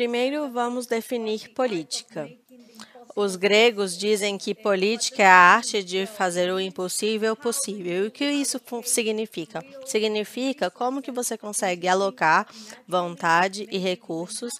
Primeiro, vamos definir política. Os gregos dizem que política é a arte de fazer o impossível possível. E o que isso significa? Significa como que você consegue alocar vontade e recursos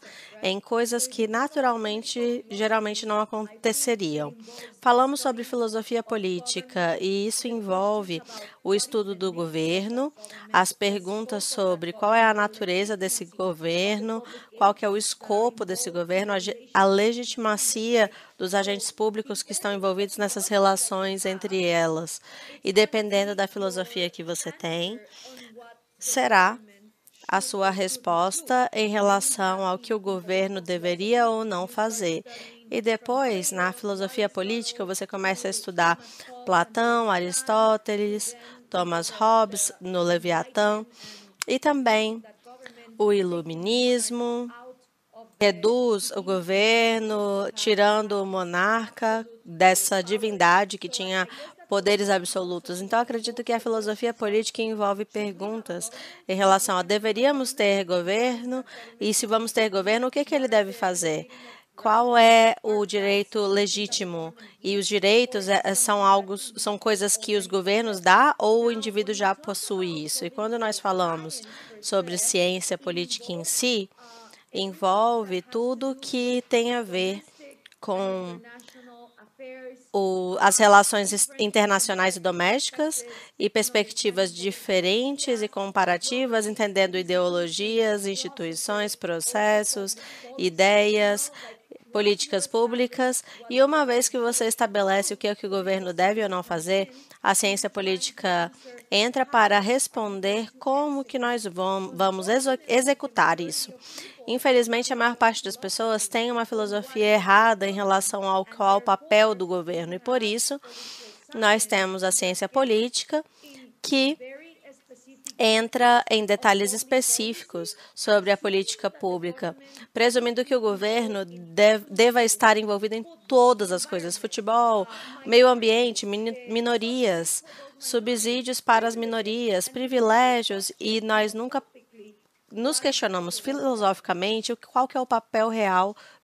em coisas que naturalmente, geralmente não aconteceriam. Falamos sobre filosofia política e isso envolve o estudo do governo, as perguntas sobre qual é a natureza desse governo, qual que é o escopo desse governo, a legitimacia dos agentes públicos que estão envolvidos nessas relações entre elas. E dependendo da filosofia que você tem, será a sua resposta em relação ao que o governo deveria ou não fazer. E depois, na filosofia política, você começa a estudar Platão, Aristóteles, Thomas Hobbes no Leviatã e também o Iluminismo reduz o governo, tirando o monarca dessa divindade que tinha poderes absolutos. Então, acredito que a filosofia política envolve perguntas em relação a deveríamos ter governo e se vamos ter governo, o que, que ele deve fazer? Qual é o direito legítimo? E os direitos é, é, são algo, são coisas que os governos dão ou o indivíduo já possui isso? E quando nós falamos sobre ciência política em si, envolve tudo que tem a ver com o, as relações internacionais e domésticas e perspectivas diferentes e comparativas, entendendo ideologias, instituições, processos, ideias políticas públicas, e uma vez que você estabelece o que é que o governo deve ou não fazer, a ciência política entra para responder como que nós vamos executar isso. Infelizmente, a maior parte das pessoas tem uma filosofia errada em relação ao qual o papel do governo, e por isso nós temos a ciência política que entra em detalhes específicos sobre a política pública, presumindo que o governo deva estar envolvido em todas as coisas: futebol, meio ambiente, minorias, subsídios para as minorias, privilégios, e nós nunca nos questionamos filosoficamente qual que é o papel real